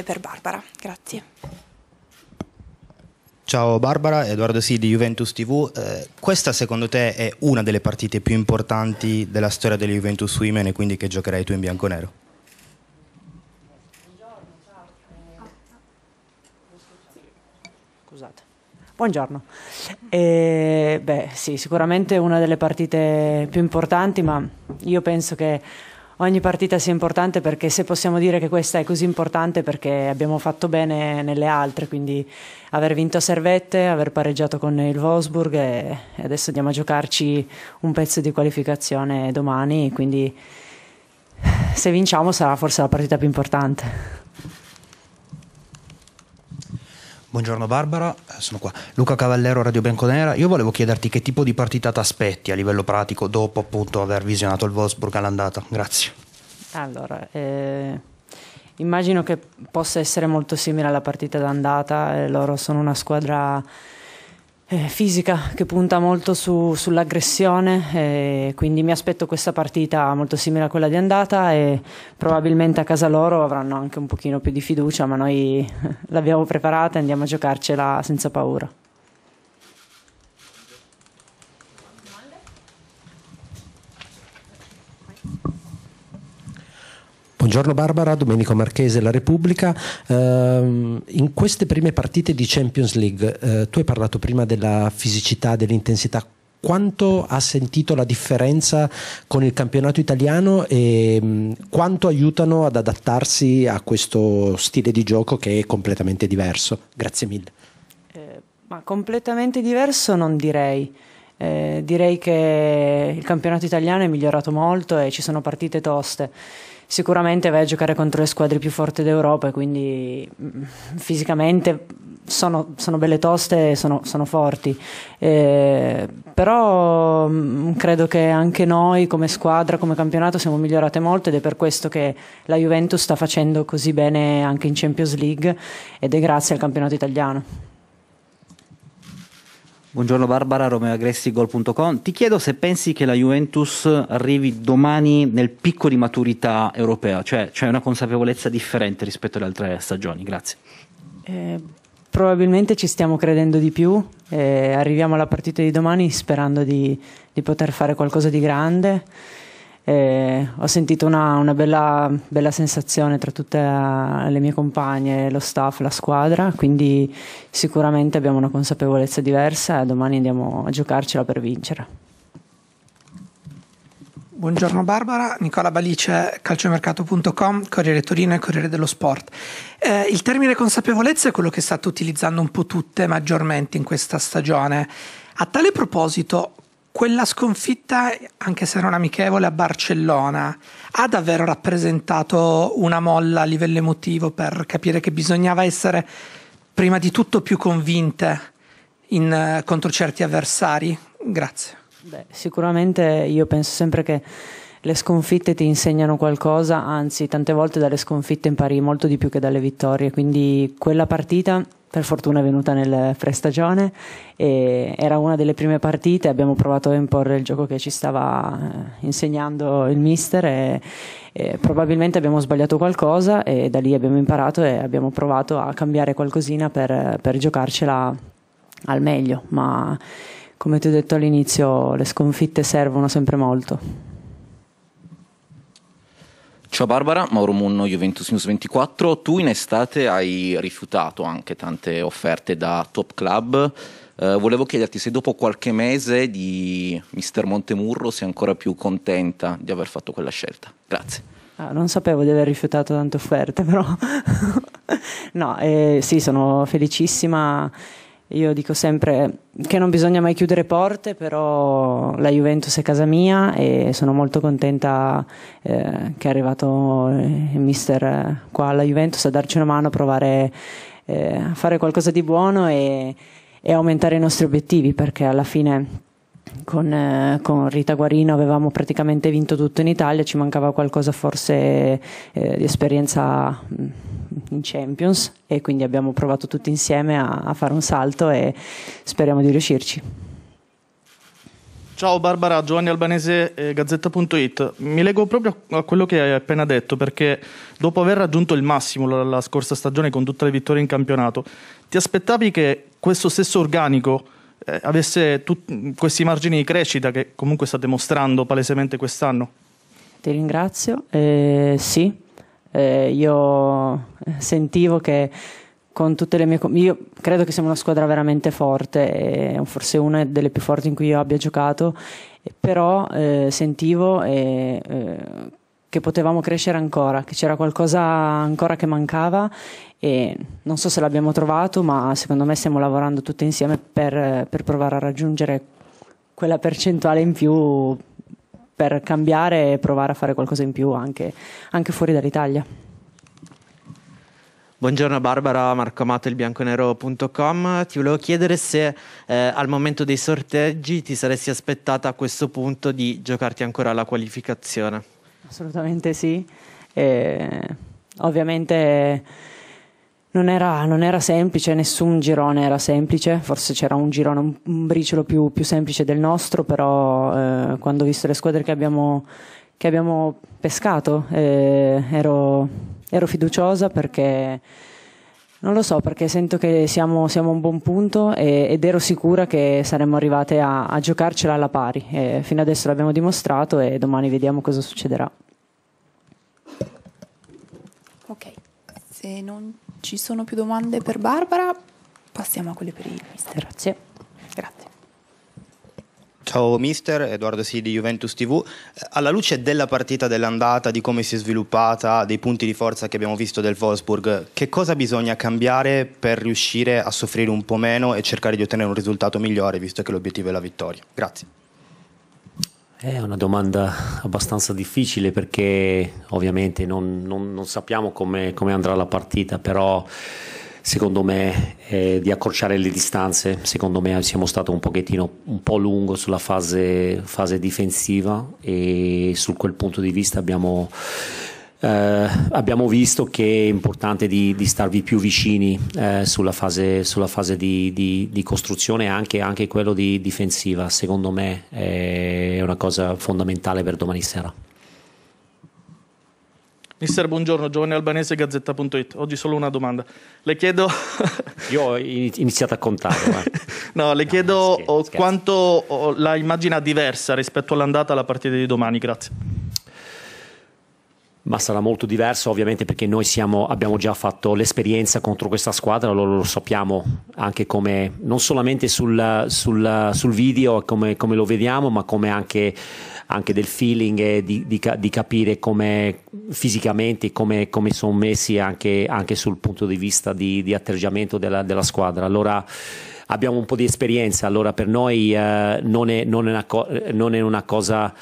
e per Barbara. Grazie. Ciao Barbara, Edoardo Sì di Juventus TV. Eh, questa secondo te è una delle partite più importanti della storia delle Juventus Women e quindi che giocherai tu in bianconero? Scusate. Buongiorno. Eh, beh, sì, sicuramente una delle partite più importanti, ma io penso che ogni partita sia importante perché se possiamo dire che questa è così importante perché abbiamo fatto bene nelle altre, quindi aver vinto a Servette, aver pareggiato con il Wolfsburg e adesso andiamo a giocarci un pezzo di qualificazione domani, quindi se vinciamo sarà forse la partita più importante. Buongiorno Barbara, eh, sono qua. Luca Cavallero, Radio Bianconera. Io volevo chiederti che tipo di partita ti aspetti a livello pratico dopo appunto aver visionato il Wolfsburg all'andata. Grazie. Allora, eh, immagino che possa essere molto simile alla partita d'andata. Eh, loro sono una squadra eh, fisica che punta molto su, sull'aggressione, quindi mi aspetto questa partita molto simile a quella di andata e probabilmente a casa loro avranno anche un pochino più di fiducia, ma noi l'abbiamo preparata e andiamo a giocarcela senza paura. Buongiorno Barbara, Domenico Marchese, La Repubblica. Ehm, in queste prime partite di Champions League, eh, tu hai parlato prima della fisicità, dell'intensità quanto ha sentito la differenza con il campionato italiano e mm, quanto aiutano ad adattarsi a questo stile di gioco che è completamente diverso? Grazie mille. Eh, ma completamente diverso non direi. Eh, direi che il campionato italiano è migliorato molto e ci sono partite toste sicuramente vai a giocare contro le squadre più forti d'Europa e quindi mm, fisicamente sono, sono, belle toste e sono, sono, forti. Eh, però mm, credo che anche noi come squadra, come campionato siamo migliorate molto ed è per questo che la Juventus sta facendo così bene anche in Champions League ed è grazie al campionato italiano. Buongiorno Barbara, romeoagressigol.com. Ti chiedo se pensi che la Juventus arrivi domani nel picco di maturità europea, cioè c'è cioè una consapevolezza differente rispetto alle altre stagioni. Grazie. Eh, probabilmente ci stiamo credendo di più, eh, arriviamo alla partita di domani sperando di, di poter fare qualcosa di grande. E ho sentito una, una bella, bella, sensazione tra tutte eh, le mie compagne, lo staff, la squadra, quindi sicuramente abbiamo una consapevolezza diversa e domani andiamo a giocarcela per vincere. Buongiorno Barbara, Nicola Balice, calciomercato.com, Corriere Torino e Corriere dello Sport. Eh, il termine consapevolezza è quello che state utilizzando un po' tutte maggiormente in questa stagione. A tale proposito, quella sconfitta, anche se non amichevole, a Barcellona ha davvero rappresentato una molla a livello emotivo per capire che bisognava essere prima di tutto più convinte in, uh, contro certi avversari? Grazie. Beh, sicuramente io penso sempre che le sconfitte ti insegnano qualcosa, anzi tante volte dalle sconfitte impari molto di più che dalle vittorie, quindi quella partita per fortuna è venuta nel prestagione e era una delle prime partite, abbiamo provato a imporre il gioco che ci stava eh, insegnando il mister e, e probabilmente abbiamo sbagliato qualcosa e da lì abbiamo imparato e abbiamo provato a cambiare qualcosina per, per giocarcela al meglio, ma come ti ho detto all'inizio le sconfitte servono sempre molto. Ciao Barbara, Mauro Munno, Juventus News 24. Tu in estate hai rifiutato anche tante offerte da top club. Eh, volevo chiederti se dopo qualche mese di Mister Montemurro sei ancora più contenta di aver fatto quella scelta. Grazie. Ah, non sapevo di aver rifiutato tante offerte, però. no, eh, sì, sono felicissima io dico sempre che non bisogna mai chiudere porte, però la Juventus è casa mia e sono molto contenta eh, che è arrivato eh, il mister eh, qua alla Juventus a darci una mano, a provare eh, a fare qualcosa di buono e, e aumentare i nostri obiettivi perché alla fine con, eh, con, Rita Guarino avevamo praticamente vinto tutto in Italia, ci mancava qualcosa forse eh, di esperienza mm, in Champions e quindi abbiamo provato tutti insieme a, a fare un salto e speriamo di riuscirci. Ciao Barbara, Giovanni Albanese, eh, Gazzetta.it. Mi leggo proprio a quello che hai appena detto, perché dopo aver raggiunto il massimo la, la scorsa stagione con tutte le vittorie in campionato, ti aspettavi che questo stesso organico eh, avesse tut- questi margini di crescita che comunque sta dimostrando palesemente quest'anno? Ti ringrazio. Eh, sì, eh, io eh, sentivo che con tutte le mie. Com- io credo che siamo una squadra veramente forte, eh, forse una delle più forti in cui io abbia giocato, però eh, sentivo e eh, che potevamo crescere ancora, che c'era qualcosa ancora che mancava e non so se l'abbiamo trovato, ma secondo me stiamo lavorando tutti insieme per, per provare a raggiungere quella percentuale in più per cambiare e provare a fare qualcosa in più anche, anche fuori dall'Italia. Buongiorno Barbara, Marco Amato, ilbianconero.com. Ti volevo chiedere se eh, al momento dei sorteggi ti saresti aspettata a questo punto di giocarti ancora la qualificazione assolutamente sì. E, ovviamente non era, non era, semplice, nessun girone era semplice, forse c'era un girone un, un briciolo più, più, semplice del nostro, però eh, quando ho visto le squadre che abbiamo, che abbiamo pescato eh, ero, ero fiduciosa perché non lo so perché sento che siamo, siamo a un buon punto e, ed ero sicura che saremmo arrivate a, a giocarcela alla pari. E fino adesso l'abbiamo dimostrato e domani vediamo cosa succederà. Ok, se non ci sono più domande per Barbara, passiamo a quelle per il mister. Grazie. Grazie. Ciao mister, Edoardo Sì di Juventus TV. Eh, alla luce della partita dell'andata, di come si è sviluppata, dei punti di forza che abbiamo visto del Wolfsburg, che cosa bisogna cambiare per riuscire a soffrire un po' meno e cercare di ottenere un risultato migliore, visto che l'obiettivo è la vittoria? Grazie. È una domanda abbastanza difficile perché ovviamente non, non, non sappiamo come, come andrà la partita, però secondo me, eh, di accorciare le distanze. Secondo me siamo stati un pochettino un po' lungo sulla fase, fase difensiva e su quel punto di vista abbiamo, eh, abbiamo visto che è importante di, di starvi più vicini eh, sulla, fase, sulla fase, di, di, di costruzione anche, anche quello di difensiva. Secondo me eh, è una cosa fondamentale per domani sera. Mister, buongiorno, giovane Albanese, Gazzetta.it. Oggi solo una domanda. Le chiedo... Io ho iniziato a contare. Ma... no, le no, chiedo scherzo, oh, scherzo. quanto oh, la immagina diversa rispetto all'andata alla partita di domani. Grazie. Ma sarà molto diversa, ovviamente perché noi siamo, abbiamo già fatto l'esperienza contro questa squadra, lo, lo sappiamo anche come, non solamente sul, sul, sul video, come, come lo vediamo, ma come anche anche del feeling e di, di, di capire come fisicamente come, come sono messi anche, anche, sul punto di vista di, di atteggiamento della, della squadra. Allora, abbiamo un po' di esperienza, allora per noi eh, non, è, non, è una co- non, è, una cosa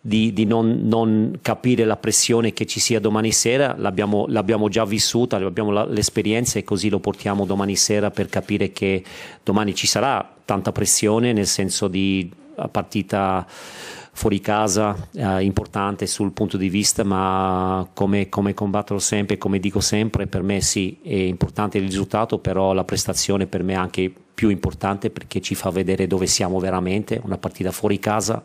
di, di non, non, capire la pressione che ci sia domani sera, l'abbiamo, l'abbiamo già vissuta, abbiamo la, l'esperienza e così lo portiamo domani sera per capire che domani ci sarà tanta pressione nel senso di partita fuori casa eh, importante sul punto di vista, ma come, come combatterò sempre, come dico sempre, per me sì, è importante il risultato, però la prestazione per me è anche più importante perché ci fa vedere dove siamo veramente, una partita fuori casa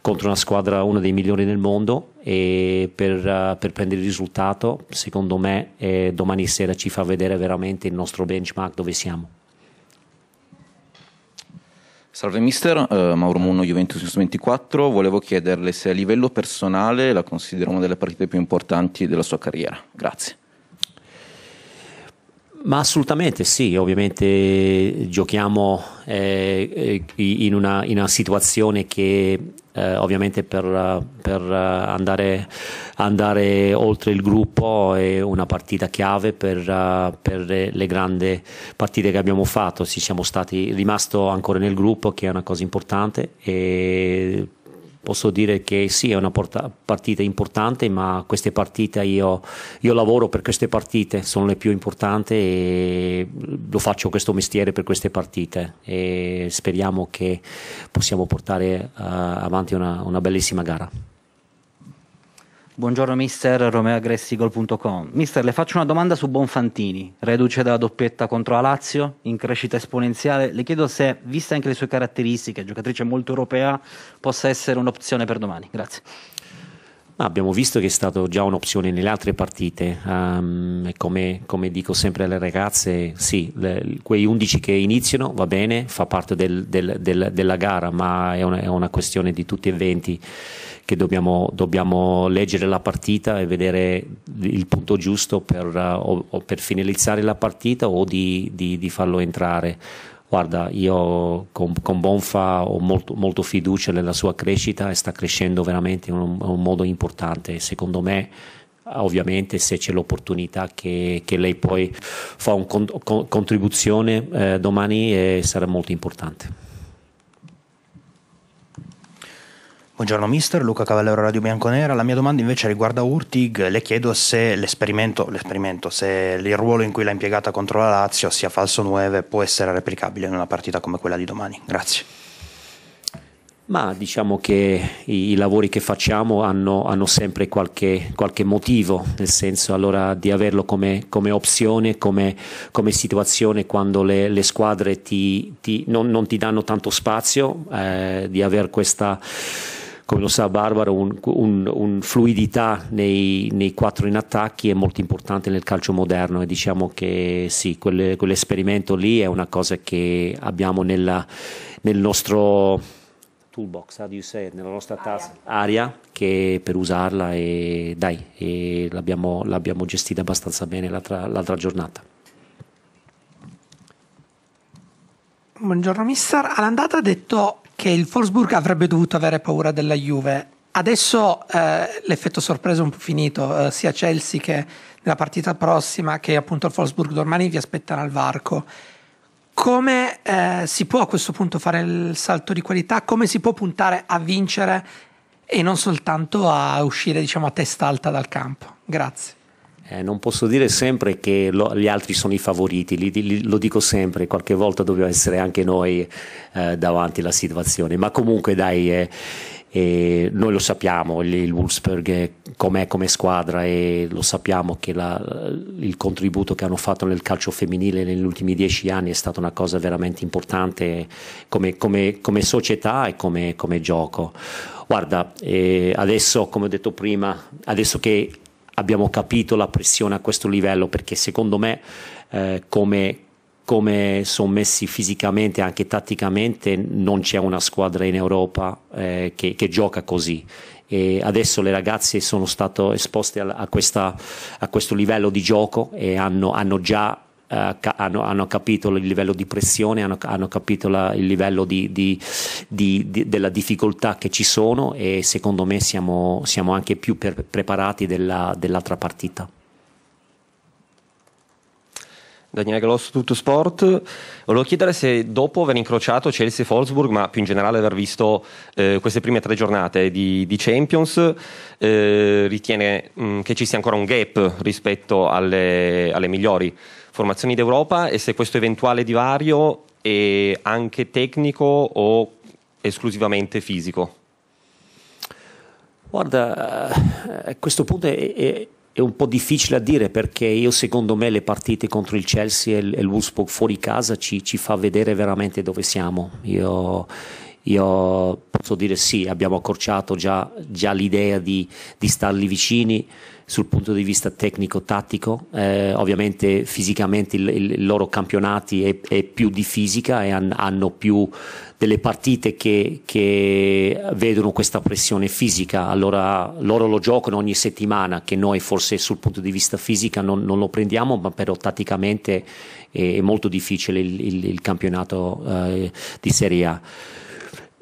contro una squadra una dei migliori del mondo e per, uh, per prendere il risultato secondo me eh, domani sera ci fa vedere veramente il nostro benchmark dove siamo. Salve mister, uh, Mauro Munno, Juventus 24, volevo chiederle se a livello personale la considera una delle partite più importanti della sua carriera. Grazie. Ma assolutamente sì, ovviamente giochiamo eh, eh, in, una, in, una, situazione che eh, ovviamente per, per andare, andare, oltre il gruppo è una partita chiave per, per, le grandi partite che abbiamo fatto, ci siamo stati rimasto ancora nel gruppo che è una cosa importante e posso dire che sì, è una porta- partita importante, ma queste partite io, io, lavoro per queste partite, sono le più importanti e lo faccio questo mestiere per queste partite e speriamo che possiamo portare uh, avanti una, una bellissima gara. Buongiorno mister, romeoagressigol.com. Mister, le faccio una domanda su Bonfantini, reduce dalla doppietta contro la Lazio, in crescita esponenziale. Le chiedo se, viste anche le sue caratteristiche, giocatrice molto europea, possa essere un'opzione per domani. Grazie abbiamo visto che è stata già un'opzione nelle altre partite. Um, come, come, dico sempre alle ragazze, sì, le, quei 11 che iniziano va bene, fa parte del, del, del, della gara, ma è una, è una, questione di tutti e 20 che dobbiamo, dobbiamo, leggere la partita e vedere il punto giusto per, uh, o, o per finalizzare la partita o di, di, di farlo entrare guarda, io con, con Bonfa ho molto, molto, fiducia nella sua crescita e sta crescendo veramente in un, un modo importante. Secondo me, ovviamente, se c'è l'opportunità che, che lei poi fa una con, con, contribuzione eh, domani, eh, sarà molto importante. Buongiorno mister, Luca Cavallero Radio Bianconera. La mia domanda invece riguarda Urtig, le chiedo se l'esperimento, l'esperimento, se il ruolo in cui l'ha impiegata contro la Lazio sia falso 9 può essere replicabile in una partita come quella di domani. Grazie. Ma diciamo che i, i lavori che facciamo hanno, hanno sempre qualche, qualche, motivo, nel senso allora di averlo come, come opzione, come, come, situazione quando le, le squadre ti, ti, non, non, ti danno tanto spazio, eh, di avere questa come lo sa Barbara, un, un, un fluidità nei, nei, quattro in attacchi è molto importante nel calcio moderno e diciamo che sì, quelle, quell'esperimento lì è una cosa che abbiamo nella, nel nostro toolbox, how do you say it? nella nostra tassa aria che per usarla e dai, e l'abbiamo, l'abbiamo, gestita abbastanza bene l'altra, l'altra giornata. Buongiorno mister, all'andata ha detto che il Wolfsburg avrebbe dovuto avere paura della Juve. Adesso eh, l'effetto sorpresa è un po' finito, eh, sia Chelsea che nella partita prossima che appunto il Wolfsburg domani vi aspettano al varco. Come eh, si può a questo punto fare il salto di qualità? Come si può puntare a vincere e non soltanto a uscire diciamo, a testa alta dal campo? Grazie eh, non posso dire sempre che lo, gli altri sono i favoriti, li, li, lo dico sempre, qualche volta dobbiamo essere anche noi eh, davanti alla situazione, ma comunque dai, eh, eh noi lo sappiamo, il, il Wolfsburg com'è come squadra e lo sappiamo che la, il contributo che hanno fatto nel calcio femminile negli ultimi dieci anni è stata una cosa veramente importante come, come, come società e come, come gioco. Guarda, eh, adesso come ho detto prima, adesso che abbiamo capito la pressione a questo livello perché secondo me eh, come, come sono messi fisicamente e anche tatticamente non c'è una squadra in Europa eh, che, che, gioca così e adesso le ragazze sono state esposte a, a, questa, a questo livello di gioco e hanno, hanno già eh, hanno, hanno, capito il livello di pressione, hanno, hanno capito la, il livello di, di, di, della difficoltà che ci sono e secondo me siamo, siamo anche più per, preparati della, dell'altra partita. Daniele Grosso, tutto sport. Volevo chiedere se dopo aver incrociato Chelsea e Wolfsburg, ma più in generale aver visto eh, queste prime tre giornate di, di Champions, eh, ritiene mh, mm, che ci sia ancora un gap rispetto alle, alle migliori formazioni d'Europa e se questo eventuale divario è anche tecnico o esclusivamente fisico? Guarda, eh, a questo punto è, è, è, un po' difficile a dire perché io secondo me le partite contro il Chelsea e il Wolfsburg fuori casa ci, ci fa vedere veramente dove siamo. Io, io posso dire sì, abbiamo accorciato già, già l'idea di, di starli vicini sul punto di vista tecnico-tattico, eh, ovviamente fisicamente il, loro campionati è, è, più di fisica e han, hanno più delle partite che, che, vedono questa pressione fisica, allora loro lo giocano ogni settimana, che noi forse sul punto di vista fisica non, non lo prendiamo, ma però tatticamente è, è molto difficile il, il campionato eh, di Serie A.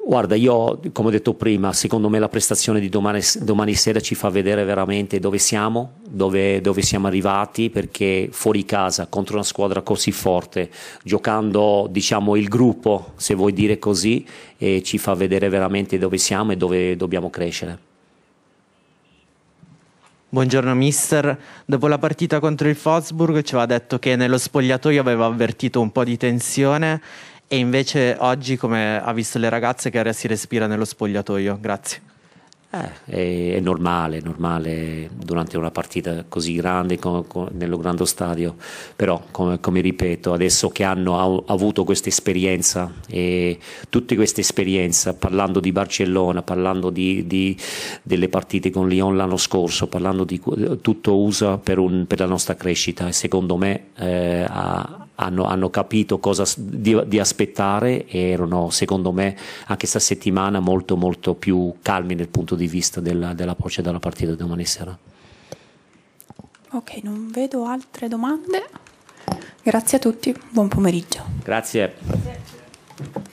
Guarda, io come ho detto prima, secondo me la prestazione di domani, domani sera ci fa vedere veramente dove siamo, dove, dove, siamo arrivati, perché fuori casa, contro una squadra così forte, giocando diciamo, il gruppo, se vuoi dire così, eh, ci fa vedere veramente dove siamo e dove dobbiamo crescere. Buongiorno mister, dopo la partita contro il Wolfsburg ci aveva detto che nello spogliatoio aveva avvertito un po' di tensione e invece oggi come ha visto le ragazze che aria si respira nello spogliatoio? Grazie. Eh, è, è, normale, è normale durante una partita così grande con, con, nello grande stadio, però come, come ripeto, adesso che hanno av- avuto questa esperienza e tutte queste esperienze, parlando di Barcellona, parlando di, di, delle partite con Lyon l'anno scorso, parlando di tutto USA per, un, per la nostra crescita e secondo me eh, ha, hanno, hanno capito cosa di, di, aspettare e erano secondo me anche questa settimana molto molto più calmi dal punto di vista della, della e della partita domani sera. Ok, non vedo altre domande. Grazie a tutti, buon pomeriggio. Grazie. Grazie.